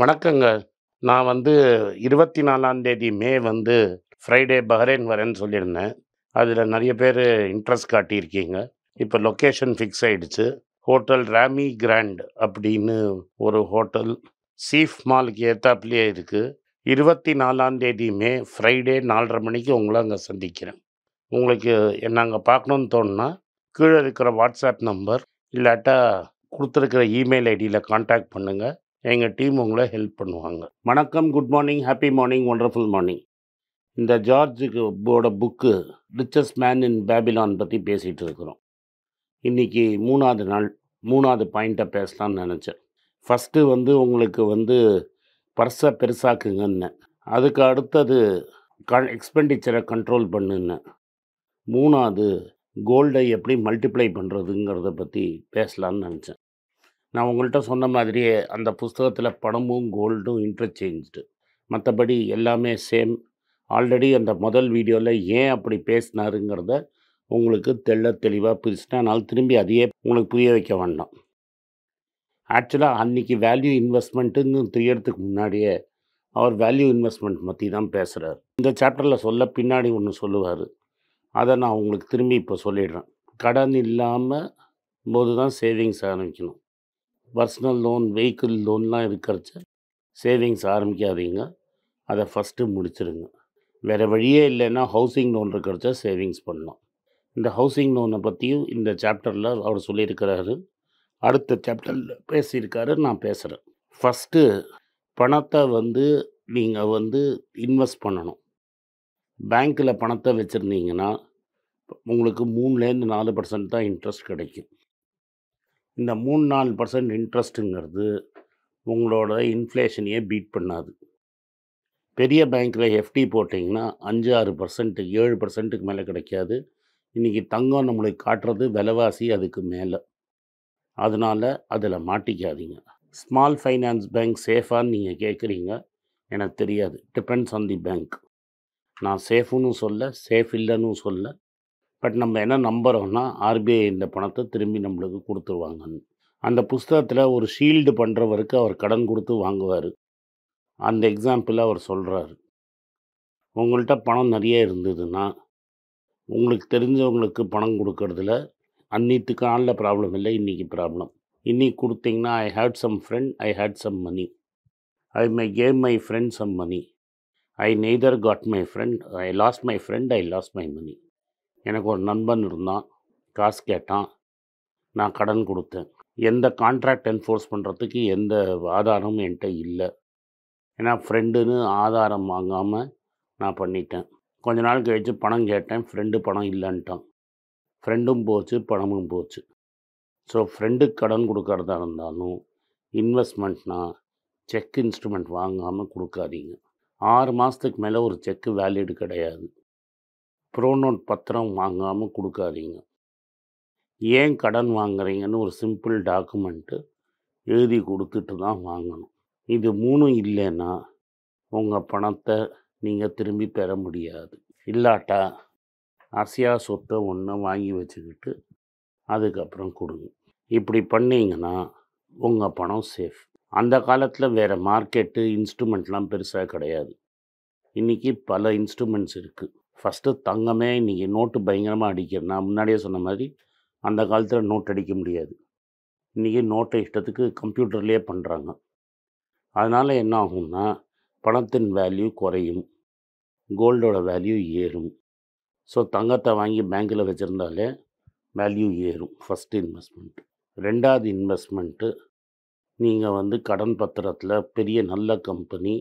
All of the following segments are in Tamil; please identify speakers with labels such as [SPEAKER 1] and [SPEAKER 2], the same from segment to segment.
[SPEAKER 1] வணக்கங்க நான் வந்து இருபத்தி நாலாந்தேதி மே வந்து ஃப்ரைடே பஹ்ரைன் வரேன்னு சொல்லியிருந்தேன் அதில் நிறைய பேர் இன்ட்ரெஸ்ட் காட்டியிருக்கீங்க இப்போ லொக்கேஷன் ஃபிக்ஸ் ஆகிடுச்சு ஹோட்டல் ராமி கிராண்ட் அப்படின்னு ஒரு ஹோட்டல் சீஃப் மாலுக்கு ஏத்தாப்லேயே இருக்குது இருபத்தி நாலாந்தேதி மே ஃப்ரைடே நாலரை மணிக்கு உங்களை அங்கே சந்திக்கிறேன் உங்களுக்கு அங்கே பார்க்கணுன்னு தோணுன்னா கீழே இருக்கிற வாட்ஸ்அப் நம்பர் இல்லாட்டா கொடுத்துருக்கிற இமெயில் ஐடியில் காண்டாக்ட் பண்ணுங்கள் எங்கள் டீம் உங்களை ஹெல்ப் பண்ணுவாங்க வணக்கம் good morning happy morning wonderful morning இந்த ஜார்ஜுக்கு போட book richest man in Babylon பற்றி பேசிகிட்டு இருக்கிறோம் இன்றைக்கி மூணாவது நாள் மூணாவது பாயிண்ட்டை பேசலாம்னு நினச்சேன் ஃபஸ்ட்டு வந்து உங்களுக்கு வந்து பர்ஸை பெருசாக்குங்கன்னு அதுக்கு அடுத்தது க எக்ஸ்பெண்டிச்சரை கண்ட்ரோல் பண்ணுன்னு மூணாவது கோல்டை எப்படி மல்டிப்ளை பண்ணுறதுங்கிறத பற்றி பேசலான்னு நினச்சேன் நான் உங்கள்கிட்ட சொன்ன மாதிரியே அந்த புஸ்தகத்தில் பணமும் கோல்டும் இன்டர்சேஞ்ச்டு மற்றபடி எல்லாமே சேம் ஆல்ரெடி அந்த முதல் வீடியோவில் ஏன் அப்படி பேசினாருங்கிறத உங்களுக்கு தெள்ள தெளிவாக பிரிச்சுட்டேன் அதனால் திரும்பி அதையே உங்களுக்கு புரிய வைக்க வேண்டாம் ஆக்சுவலாக அன்றைக்கி வேல்யூ இன்வெஸ்ட்மெண்ட்டுன்னு தெரியறதுக்கு முன்னாடியே அவர் வேல்யூ இன்வெஸ்ட்மெண்ட் பற்றி தான் பேசுகிறார் இந்த சாப்டரில் சொல்ல பின்னாடி ஒன்று சொல்லுவார் அதை நான் உங்களுக்கு திரும்பி இப்போ சொல்லிடுறேன் கடன் இல்லாமல் போது தான் சேவிங்ஸ் ஆரம்பிக்கணும் பர்சனல் லோன் வெஹிக்கிள் லோன்லாம் இருக்கிறச்ச சேவிங்ஸ் ஆரம்பிக்காதீங்க அதை ஃபஸ்ட்டு முடிச்சிருங்க வேறு வழியே இல்லைன்னா ஹவுசிங் லோன் இருக்கிறச்ச சேவிங்ஸ் பண்ணலாம் இந்த ஹவுசிங் லோனை பற்றியும் இந்த சாப்டரில் அவர் சொல்லியிருக்கிறாரு அடுத்த சாப்டரில் பேசியிருக்காரு நான் பேசுகிறேன் ஃபஸ்ட்டு பணத்தை வந்து நீங்கள் வந்து இன்வெஸ்ட் பண்ணணும் பேங்க்கில் பணத்தை வச்சுருந்தீங்கன்னா உங்களுக்கு மூணுலேருந்து நாலு பர்சன்ட் தான் இன்ட்ரெஸ்ட் கிடைக்கும் இந்த மூணு நாலு பர்சன்ட் இன்ட்ரெஸ்ட்டுங்கிறது உங்களோட இன்ஃப்ளேஷனையே பீட் பண்ணாது பெரிய பேங்க்கில் எஃப்டி போட்டிங்கன்னா அஞ்சு ஆறு பர்சன்ட்டு ஏழு பர்சன்ட்டுக்கு மேலே கிடைக்காது இன்றைக்கி தங்கம் நம்மளுக்கு காட்டுறது விலைவாசி அதுக்கு மேலே அதனால் அதில் மாட்டிக்காதீங்க ஸ்மால் ஃபைனான்ஸ் பேங்க் சேஃபான்னு நீங்கள் கேட்குறீங்க எனக்கு தெரியாது டிபெண்ட்ஸ் ஆன் தி பேங்க் நான் சேஃபுன்னு சொல்ல சேஃப் இல்லைன்னு சொல்ல பட் நம்ம என்ன நம்புகிறோம்னா ஆர்பிஐ இந்த பணத்தை திரும்பி நம்மளுக்கு கொடுத்துருவாங்கன்னு அந்த புஸ்தகத்தில் ஒரு ஷீல்டு பண்ணுறவருக்கு அவர் கடன் கொடுத்து வாங்குவார் அந்த எக்ஸாம்பிள் அவர் சொல்கிறாரு உங்கள்கிட்ட பணம் நிறைய இருந்ததுன்னா உங்களுக்கு தெரிஞ்சவங்களுக்கு பணம் கொடுக்கறதுல அந்நீத்துக்கு காலில் ப்ராப்ளம் இல்லை இன்றைக்கி ப்ராப்ளம் இன்றைக்கி கொடுத்தீங்கன்னா I had some friend I had some money I my gave my friend some money I neither got my friend I lost my friend I lost my money எனக்கு ஒரு நண்பன் இருந்தான் காசு கேட்டான் நான் கடன் கொடுத்தேன் எந்த கான்ட்ராக்ட் என்ஃபோர்ஸ் பண்ணுறதுக்கு எந்த ஆதாரமும் என்கிட்ட இல்லை ஏன்னா ஃப்ரெண்டுன்னு ஆதாரம் வாங்காமல் நான் பண்ணிட்டேன் கொஞ்ச நாள் கழித்து பணம் கேட்டேன் ஃப்ரெண்டு பணம் இல்லைன்ட்டான் ஃப்ரெண்டும் போச்சு பணமும் போச்சு ஸோ ஃப்ரெண்டுக்கு கடன் கொடுக்கறதா இருந்தாலும் இன்வெஸ்ட்மெண்ட்னால் செக் இன்ஸ்ட்ருமெண்ட் வாங்காமல் கொடுக்காதீங்க ஆறு மாதத்துக்கு மேலே ஒரு செக்கு வேலிடு கிடையாது ப்ரோனோட் பத்திரம் வாங்காமல் கொடுக்காதீங்க ஏன் கடன் வாங்குறீங்கன்னு ஒரு சிம்பிள் டாக்குமெண்ட்டு எழுதி கொடுத்துட்டு தான் வாங்கணும் இது மூணும் இல்லைன்னா உங்கள் பணத்தை நீங்கள் திரும்பி பெற முடியாது இல்லாட்டா அசையா சொத்தை ஒன்று வாங்கி வச்சுக்கிட்டு அதுக்கப்புறம் கொடுங்க இப்படி பண்ணிங்கன்னா உங்கள் பணம் சேஃப் அந்த காலத்தில் வேறு மார்க்கெட்டு இன்ஸ்ட்ருமெண்ட்லாம் பெருசாக கிடையாது இன்றைக்கி பல இன்ஸ்ட்ருமெண்ட்ஸ் இருக்குது ஃபஸ்ட்டு தங்கமே இன்றைக்கி நோட்டு பயங்கரமாக அடிக்கிறேன் நான் முன்னாடியே சொன்ன மாதிரி அந்த காலத்தில் நோட் அடிக்க முடியாது இன்றைக்கி நோட்டை இஷ்டத்துக்கு கம்ப்யூட்டர்லேயே பண்ணுறாங்க அதனால் என்ன ஆகும்னா பணத்தின் வேல்யூ குறையும் கோல்டோட வேல்யூ ஏறும் ஸோ தங்கத்தை வாங்கி பேங்க்கில் வச்சுருந்தாலே வேல்யூ ஏறும் ஃபஸ்ட்டு இன்வெஸ்ட்மெண்ட் ரெண்டாவது இன்வெஸ்ட்மெண்ட்டு நீங்கள் வந்து கடன் பத்திரத்தில் பெரிய நல்ல company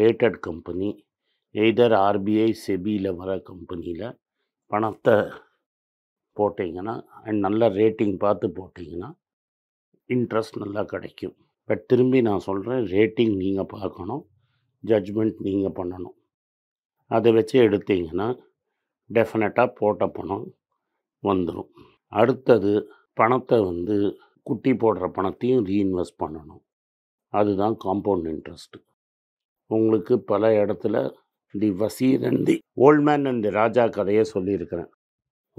[SPEAKER 1] rated company either RBI செபியில் வர கம்பெனியில் பணத்தை போட்டிங்கன்னா அண்ட் நல்ல ரேட்டிங் பார்த்து போட்டிங்கன்னா இன்ட்ரெஸ்ட் நல்லா கிடைக்கும் பட் திரும்பி நான் சொல்கிறேன் ரேட்டிங் நீங்கள் பார்க்கணும் ஜட்ஜ்மெண்ட் நீங்கள் பண்ணணும் அதை வச்சு எடுத்தீங்கன்னா டெஃபினட்டாக போட்ட பணம் வந்துடும் அடுத்தது பணத்தை வந்து குட்டி போடுற பணத்தையும் ரீஇன்வெஸ்ட் பண்ணணும் அதுதான் காம்பவுண்ட் இன்ட்ரெஸ்ட்டு உங்களுக்கு பல இடத்துல தி வசீர் and the old man and the ராஜா கதையை சொல்லியிருக்கிறேன்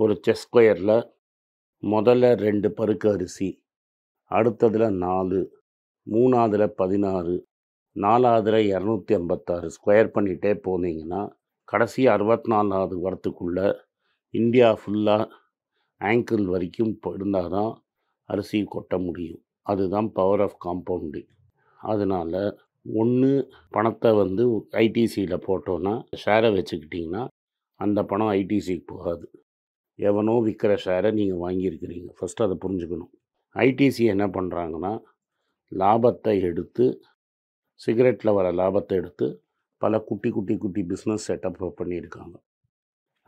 [SPEAKER 1] ஒரு செஸ் ஸ்கொயரில் முதல்ல ரெண்டு பருக்கு அரிசி அடுத்ததில் நாலு மூணாவதில் பதினாறு நாலாவதில் இரநூத்தி ஐம்பத்தாறு ஸ்கொயர் பண்ணிகிட்டே போனீங்கன்னா கடைசி அறுபத்தி நாலாவது வரத்துக்குள்ளே இந்தியா ஃபுல்லாக ஆங்கிள் வரைக்கும் இருந்தால் தான் அரிசி கொட்ட முடியும் அதுதான் பவர் ஆஃப் காம்பவுண்டிங் அதனால் ஒன்று பணத்தை வந்து ஐடிசியில் போட்டோன்னா ஷேரை வச்சுக்கிட்டிங்கன்னா அந்த பணம் ஐடிசிக்கு போகாது எவனோ விற்கிற ஷேரை நீங்கள் வாங்கியிருக்கிறீங்க ஃபஸ்ட்டு அதை புரிஞ்சுக்கணும் ஐடிசி என்ன பண்ணுறாங்கன்னா லாபத்தை எடுத்து சிகரெட்டில் வர லாபத்தை எடுத்து பல குட்டி குட்டி குட்டி பிஸ்னஸ் செட்டப் பண்ணியிருக்காங்க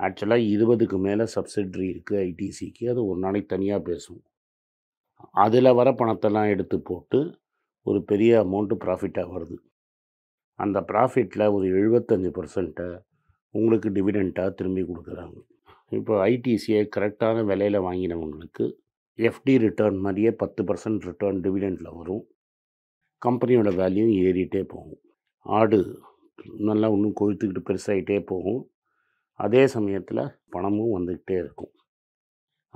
[SPEAKER 1] ஆக்சுவலாக இருபதுக்கு மேலே சப்சிட்ரி இருக்குது ஐடிசிக்கு அது ஒரு நாளைக்கு தனியாக பேசும் அதில் வர பணத்தெல்லாம் எடுத்து போட்டு ஒரு பெரிய அமௌண்ட்டு ப்ராஃபிட்டாக வருது அந்த ப்ராஃபிட்டில் ஒரு எழுபத்தஞ்சி பர்சன்ட்டை உங்களுக்கு டிவிடெண்ட்டாக திரும்பி கொடுக்குறாங்க இப்போ ஐடிசியை கரெக்டான விலையில் வாங்கினவங்களுக்கு எஃப்டி ரிட்டர்ன் மாதிரியே பத்து பர்சன்ட் ரிட்டர்ன் டிவிடெண்டில் வரும் கம்பெனியோட வேல்யூ ஏறிட்டே போகும் ஆடு நல்லா இன்னும் கொழுத்துக்கிட்டு பெருசாகிட்டே போகும் அதே சமயத்தில் பணமும் வந்துக்கிட்டே இருக்கும்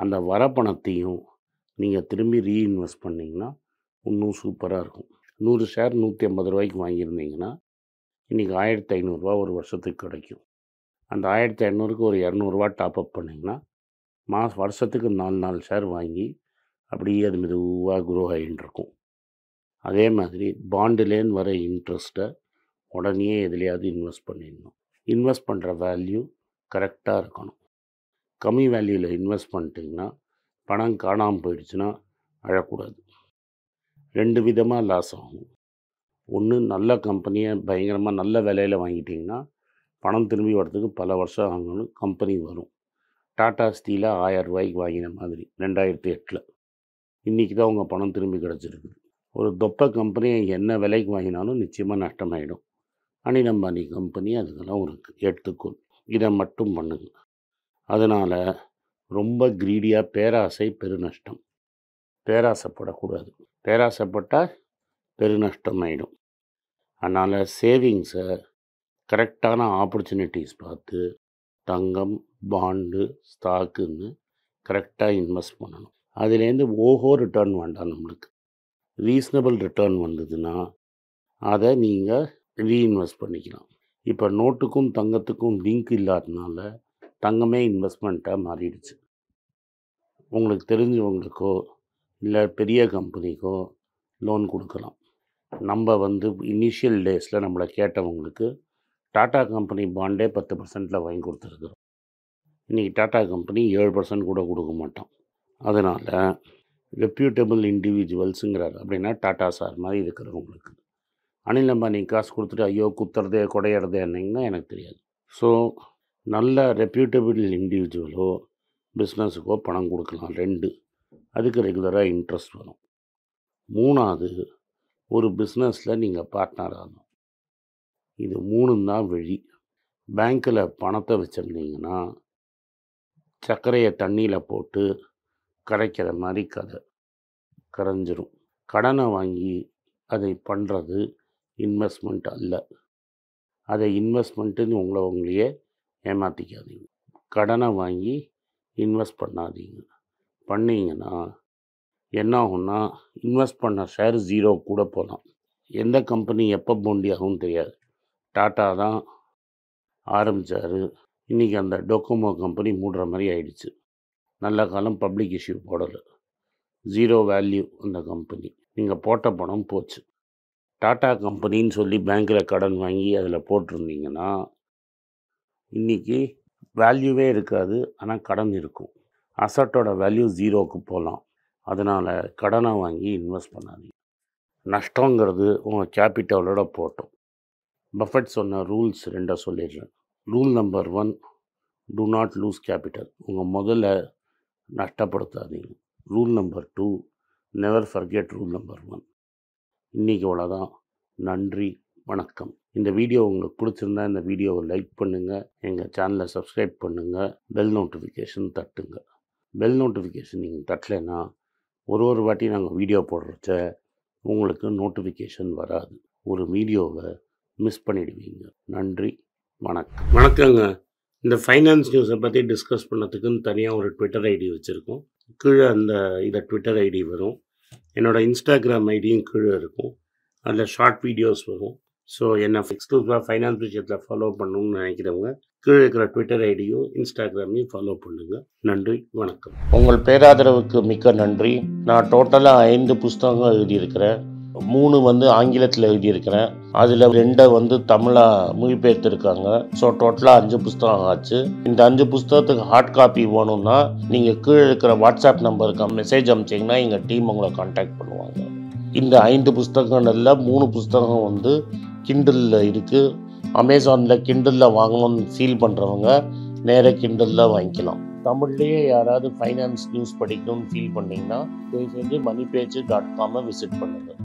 [SPEAKER 1] அந்த வர பணத்தையும் நீங்கள் திரும்பி ரீஇன்வெஸ்ட் பண்ணிங்கன்னா இன்னும் சூப்பராக இருக்கும் நூறு ஷேர் நூற்றி ஐம்பது ரூபாய்க்கு வாங்கியிருந்தீங்கன்னா இன்றைக்கி ஆயிரத்தி ஐநூறுரூவா ஒரு வருஷத்துக்கு கிடைக்கும் அந்த ஆயிரத்தி ஐநூறுக்கு ஒரு இரநூறுவா டாப்அப் பண்ணிங்கன்னா மாத வருஷத்துக்கு நாலு நாலு ஷேர் வாங்கி அப்படியே அது மெதுவாக குரோ ஆகிட்டு இருக்கும் அதே மாதிரி பாண்டுலேன்னு வர இன்ட்ரெஸ்ட்டை உடனே எதுலையாவது இன்வெஸ்ட் பண்ணிடணும் இன்வெஸ்ட் பண்ணுற வேல்யூ கரெக்டாக இருக்கணும் கம்மி வேல்யூவில் இன்வெஸ்ட் பண்ணிட்டிங்கன்னா பணம் காணாமல் போயிடுச்சுன்னா அழக்கூடாது ரெண்டு விதமாக லாஸ் ஆகும் ஒன்று நல்ல கம்பெனியை பயங்கரமாக நல்ல விலையில் வாங்கிட்டிங்கன்னா பணம் திரும்பி வரத்துக்கு பல வருஷம் ஆகணும்னு கம்பெனி வரும் டாடா ஸ்டீலில் ஆயிரம் ரூபாய்க்கு வாங்கின மாதிரி ரெண்டாயிரத்தி எட்டில் இன்றைக்கி தான் உங்கள் பணம் திரும்பி கிடச்சிருக்கு ஒரு தொப்ப கம்பெனியை என்ன விலைக்கு வாங்கினாலும் நிச்சயமாக நஷ்டமாயிடும் அனில் அம்பானி கம்பெனி அதுக்கெல்லாம் ஒரு எடுத்துக்கொள் இதை மட்டும் பண்ணுங்க அதனால் ரொம்ப கிரீடியாக பேராசை பெருநஷ்டம் பேராசைப்படக்கூடாது பேராசைப்பட்டால் பெருநஷ்டமாயிடும் அதனால் சேவிங்ஸை கரெக்டான ஆப்பர்ச்சுனிட்டிஸ் பார்த்து தங்கம் பாண்டு ஸ்டாக்குன்னு கரெக்டாக இன்வெஸ்ட் பண்ணணும் அதுலேருந்து ஓஹோ ரிட்டர்ன் வேண்டாம் நம்மளுக்கு ரீசனபிள் ரிட்டர்ன் வந்ததுன்னா அதை நீங்கள் ரீஇன்வெஸ்ட் பண்ணிக்கலாம் இப்போ நோட்டுக்கும் தங்கத்துக்கும் லிங்க் இல்லாததுனால தங்கமே இன்வெஸ்ட்மெண்ட்டாக மாறிடுச்சு உங்களுக்கு தெரிஞ்சவங்களுக்கோ இல்லை பெரிய கம்பெனிக்கோ லோன் கொடுக்கலாம் நம்ம வந்து இனிஷியல் டேஸில் நம்மளை கேட்டவங்களுக்கு டாட்டா கம்பெனி பாண்டே பத்து பர்சன்டில் வாங்கி கொடுத்துருக்குறோம் இன்றைக்கி டாட்டா கம்பெனி ஏழு பர்சன்ட் கூட கொடுக்க மாட்டோம் அதனால் ரெப்யூட்டபிள் இண்டிவிஜுவல்ஸுங்கிறார் அப்படின்னா டாட்டா சார் மாதிரி இருக்கிறவங்களுக்கு அனில் அம்பானி காசு கொடுத்துட்டு ஐயோ குத்துறதே குடையிறதே என்னங்கன்னா எனக்கு தெரியாது ஸோ நல்ல ரெப்யூட்டபிள் இண்டிவிஜுவலோ பிஸ்னஸுக்கோ பணம் கொடுக்கலாம் ரெண்டு அதுக்கு ரெகுலராக இன்ட்ரெஸ்ட் வரும் மூணாவது ஒரு பிஸ்னஸில் நீங்கள் பார்ட்னர் ஆகணும் இது மூணுந்தான் தான் வழி பேங்க்கில் பணத்தை வச்சுருந்தீங்கன்னா சர்க்கரையை தண்ணியில் போட்டு கரைக்கிற மாதிரி கதை கரைஞ்சிரும் கடனை வாங்கி அதை பண்ணுறது இன்வெஸ்ட்மெண்ட் அல்ல அதை இன்வெஸ்ட்மெண்ட்டுன்னு உங்களை உங்களையே ஏமாற்றிக்காதீங்க கடனை வாங்கி இன்வெஸ்ட் பண்ணாதீங்க பண்ணிங்கன்னா என்ன ஆகும்னா இன்வெஸ்ட் பண்ண ஷேர் ஜீரோ கூட போகலாம் எந்த கம்பெனி எப்போ போண்டி ஆகும்னு தெரியாது டாட்டா தான் ஆரம்பித்தார் இன்றைக்கி அந்த டொக்கோமோ கம்பெனி மூடுற மாதிரி ஆயிடுச்சு நல்ல காலம் பப்ளிக் இஷ்யூ போடலை ஜீரோ வேல்யூ அந்த கம்பெனி நீங்கள் போட்ட பணம் போச்சு டாட்டா கம்பெனின்னு சொல்லி பேங்க்கில் கடன் வாங்கி அதில் போட்டிருந்தீங்கன்னா இன்றைக்கி வேல்யூவே இருக்காது ஆனால் கடன் இருக்கும் அசட்டோட வேல்யூ ஜீரோவுக்கு போகலாம் அதனால் கடனை வாங்கி இன்வெஸ்ட் பண்ணாதீங்க நஷ்டங்கிறது உங்கள் கேபிட்டலோட போட்டோம் பஃபட் சொன்ன ரூல்ஸ் ரெண்டாக சொல்லிடுறேன் rule number one do not lose capital உங்கள் முதல்ல நஷ்டப்படுத்தாதீங்க rule number two never forget rule number one இன்றைக்கி அவ்வளோதான் நன்றி வணக்கம் இந்த வீடியோ உங்களுக்கு பிடிச்சிருந்தா இந்த வீடியோவை லைக் பண்ணுங்கள் எங்கள் சேனலை சப்ஸ்கிரைப் பண்ணுங்கள் பெல் நோட்டிஃபிகேஷன் தட்டுங்க பெல் நோட்டிஃபிகேஷன் நீங்கள் தட்டலைன்னா ஒரு ஒரு வாட்டி நாங்கள் வீடியோ போடுறச்ச உங்களுக்கு நோட்டிஃபிகேஷன் வராது ஒரு வீடியோவை மிஸ் பண்ணிடுவீங்க நன்றி வணக்கம் வணக்கங்க இந்த ஃபைனான்ஸ் நியூஸை பற்றி டிஸ்கஸ் பண்ணதுக்குன்னு தனியாக ஒரு ட்விட்டர் ஐடி வச்சுருக்கோம் கீழே அந்த இதை ட்விட்டர் ஐடி வரும் என்னோடய இன்ஸ்டாகிராம் ஐடியும் கீழே இருக்கும் அதில் ஷார்ட் வீடியோஸ் வரும் ஸோ என்ன எக்ஸ்க்ளூசிவாக ஃபைனான்ஸ் விஷயத்தில் ஃபாலோ பண்ணணும்னு நினைக்கிறவங்க கீழே இருக்கிற ட்விட்டர் ஐடியும் இன்ஸ்டாகிராமையும் ஃபாலோ பண்ணுங்கள் நன்றி வணக்கம் உங்கள் பேராதரவுக்கு மிக்க நன்றி நான் டோட்டலாக ஐந்து புஸ்தகங்கள் எழுதியிருக்கிறேன் மூணு வந்து ஆங்கிலத்தில் எழுதியிருக்கிறேன் அதில் ரெண்டை வந்து தமிழாக மொழிபெயர்த்துருக்காங்க ஸோ டோட்டலாக அஞ்சு புஸ்தகம் ஆச்சு இந்த அஞ்சு புஸ்தகத்துக்கு ஹார்ட் காப்பி வேணும்னா நீங்கள் கீழே இருக்கிற வாட்ஸ்அப் நம்பருக்கு மெசேஜ் அனுப்பிச்சிங்கன்னா எங்கள் டீம் உங்களை காண்டாக்ட் பண்ணுவாங்க இந்த ஐந்து புஸ்தகங்கள்ல மூணு புஸ்தகம் வந்து கிண்டலில் இருக்குது அமேசானில் கிண்டலில் வாங்கணும்னு ஃபீல் பண்ணுறவங்க நேராக கிண்டலில் வாங்கிக்கலாம் தமிழ்லேயே யாராவது ஃபைனான்ஸ் நியூஸ் படிக்கணும்னு ஃபீல் பண்ணிங்கன்னா தயவுசெஞ்சு மணி பேஜு டாட் காமை விசிட் பண்ணுங்கள்